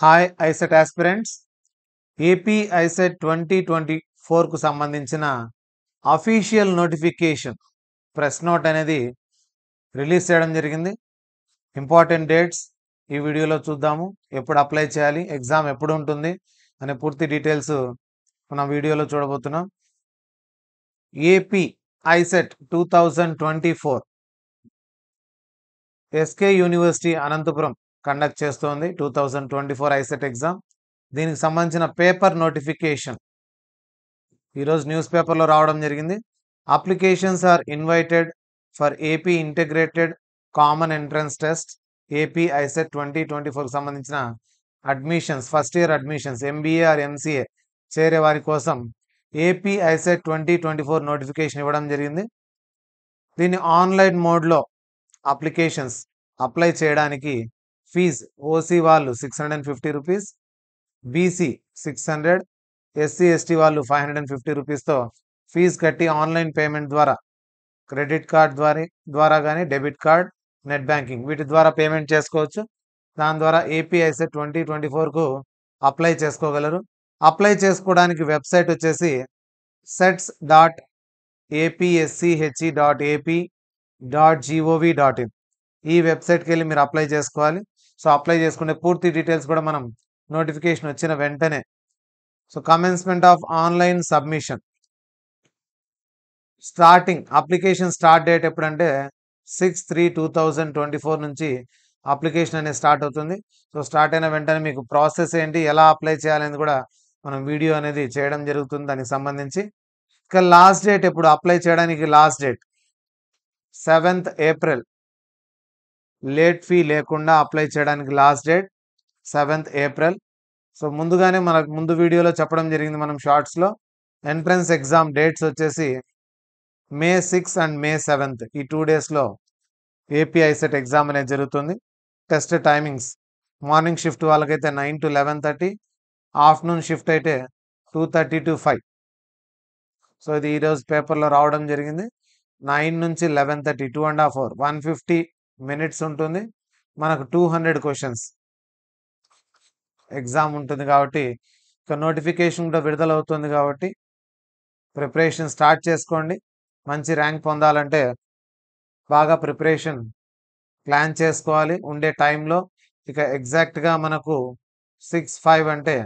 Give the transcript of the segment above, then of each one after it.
hi ICET aspirants AP ICET twenty twenty ఫోర్కు సంబంధించిన official notification press note అనేది release చేయడం జరిగింది ఇంపార్టెంట్ డేట్స్ ఈ వీడియోలో చూద్దాము ఎప్పుడు అప్లై చేయాలి ఎగ్జామ్ ఎప్పుడు ఉంటుంది అనే పూర్తి డీటెయిల్స్ మనం వీడియోలో చూడబోతున్నాం AP ICET two thousand twenty four SK university Anantapuram conduct చేస్తోంది two thousand twenty four ICET exam దీనికి సంబంధించిన పేపర్ నోటిఫికేషన్ ఈరోజు న్యూస్ పేపర్లో రావడం జరిగింది applications are invited for AP integrated common entrance test AP ICET twenty twenty ఫోర్కి సంబంధించిన admissions first year admissions MBA or MCA చేరే వారి కోసం AP ICET twenty twenty four notification ఇవ్వడం జరిగింది దీన్ని ఆన్లైన్ మోడ్లో అప్లికేషన్స్ అప్లై చేయడానికి ఫీజ్ ఓసీ వాళ్ళు six hundred and fifty rupees BC six hundred SC ST వాళ్ళు ఫైవ్ హండ్రెడ్ అండ్ ఫిఫ్టీ రూపీస్తో ఫీజ్ కట్టి ఆన్లైన్ పేమెంట్ ద్వారా క్రెడిట్ కార్డ్ ద్వారా ద్వారా కానీ డెబిట్ కార్డ్ నెట్ బ్యాంకింగ్ వీటి ద్వారా పేమెంట్ చేసుకోవచ్చు దాని ద్వారా ఏపీఐసెట్ ట్వంటీ ట్వంటీ ఫోర్కు అప్లై చేసుకోగలరు అప్లై చేసుకోవడానికి వెబ్సైట్ వచ్చేసి sets dot APSCHE dot AP dot GOV dot in ఈ వెబ్సైట్కి వెళ్ళి మీరు అప్లై చేసుకోవాలి సో అప్లై చేసుకునే పూర్తి డీటెయిల్స్ కూడా మనం నోటిఫికేషన్ వచ్చిన వెంటనే so commencement of online submission starting application start date ఎప్పుడంటే six three two thousand twenty four నుంచి అప్లికేషన్ అనేది స్టార్ట్ అవుతుంది సో స్టార్ట్ అయిన వెంటనే మీకు ప్రాసెస్ ఏంటి ఎలా అప్లై చేయాలనేది కూడా మనం వీడియో అనేది చేయడం జరుగుతుంది దానికి సంబంధించి ఇక లాస్ట్ డేట్ ఎప్పుడు అప్లై చేయడానికి last date seventh April late fee లేకుండా అప్లై చేయడానికి last date seventh April so ముందుగానే మన ముందు వీడియోలో చెప్పడం జరిగింది మనం షార్ట్స్లో ఎంట్రన్స్ ఎగ్జామ్ డేట్స్ వచ్చేసి May six and May seventh ఈ టూ డేస్లో ఏపీఐసెట్ ఎగ్జామ్ అనేది జరుగుతుంది టెస్ట్ టైమింగ్స్ మార్నింగ్ షిఫ్ట్ వాళ్ళకైతే nine to eleven thirty afternoon shift అయితే two thirty to five so ఇది ఈరోజు పేపర్లో రావడం జరిగింది నైన్ నుంచి eleven thirty two and half hour one fifty minutes ఉంటుంది మనకు టూ హండ్రెడ్ క్వశ్చన్స్ ఎగ్జామ్ ఉంటుంది కాబట్టి ఇక నోటిఫికేషన్ కూడా విడుదలవుతుంది కాబట్టి ప్రిపరేషన్ స్టార్ట్ చేసుకోండి మంచి ర్యాంక్ పొందాలంటే బాగా ప్రిపరేషన్ ప్లాన్ చేసుకోవాలి ఉండే టైంలో ఇక ఎగ్జాక్ట్గా మనకు సిక్స్ ఫైవ్ అంటే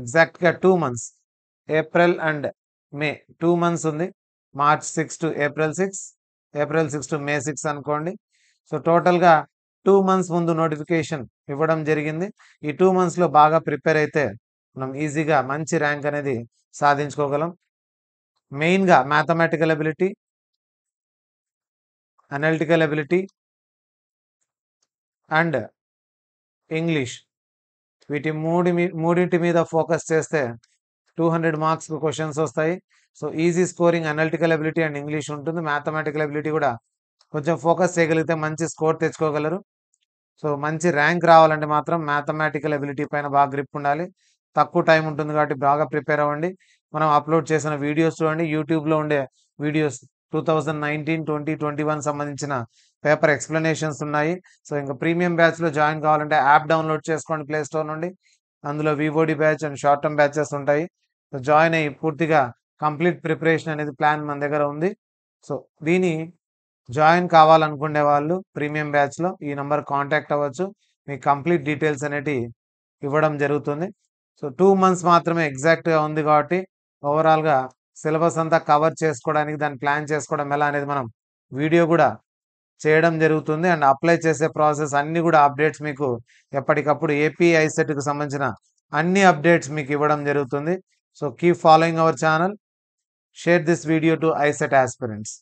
ఎగ్జాక్ట్గా two months April and May two months ఉంది March six to April six April six to May six అనుకోండి సో టోటల్గా టూ మంత్స్ ముందు నోటిఫికేషన్ ఇవ్వడం జరిగింది ఈ టూ మంత్స్లో బాగా ప్రిపేర్ అయితే మనం ఈజీగా మంచి ర్యాంక్ అనేది సాధించుకోగలం మెయిన్గా mathematical ability analytical ability and English వీటి మూడి మూడింటి మీద ఫోకస్ చేస్తే టూ హండ్రెడ్ మార్క్స్ క్వశ్చన్స్ వస్తాయి so easy scoring analytical ability and English ఉంటుంది మ్యాథమెటికల్ అబిలిటీ కూడా కొంచెం ఫోకస్ చేయగలిగితే మంచి స్కోర్ తెచ్చుకోగలరు సో మంచి ర్యాంక్ రావాలంటే మాత్రం మ్యాథమెటికల్ ఎబిలిటీ పైన బాగా గ్రిప్ ఉండాలి తక్కువ టైం ఉంటుంది కాబట్టి బాగా ప్రిపేర్ అవ్వండి మనం అప్లోడ్ చేసిన వీడియోస్ చూడండి యూట్యూబ్లో ఉండే videos two thousand nineteen twenty twenty one సంబంధించిన పేపర్ ఎక్స్ప్లెనేషన్స్ ఉన్నాయి సో ఇంకా ప్రీమియం బ్యాచ్లో జాయిన్ కావాలంటే యాప్ డౌన్లోడ్ చేసుకోండి ప్లే స్టోర్ నుండి అందులో VOD batch and short term batches ఉంటాయి సో జాయిన్ అయ్యి పూర్తిగా కంప్లీట్ ప్రిపరేషన్ అనేది ప్లాన్ మన దగ్గర ఉంది సో దీని జాయిన్ కావాలనుకునే వాళ్ళు ప్రీమియం బ్యాచ్లో ఈ నెంబర్ కాంటాక్ట్ అవ్వచ్చు మీకు కంప్లీట్ డీటెయిల్స్ అనేటి ఇవ్వడం జరుగుతుంది సో టూ మంత్స్ మాత్రమే ఎగ్జాక్ట్గా ఉంది కాబట్టి ఓవరాల్గా సిలబస్ అంతా కవర్ చేసుకోవడానికి దాన్ని ప్లాన్ చేసుకోవడం ఎలా అనేది మనం వీడియో కూడా చేయడం జరుగుతుంది అండ్ అప్లై చేసే ప్రాసెస్ అన్నీ కూడా అప్డేట్స్ మీకు ఎప్పటికప్పుడు ఏపీ ఐసెట్కి సంబంధించిన అన్ని అప్డేట్స్ మీకు ఇవ్వడం జరుగుతుంది so keep following our channel share this video to ICET aspirants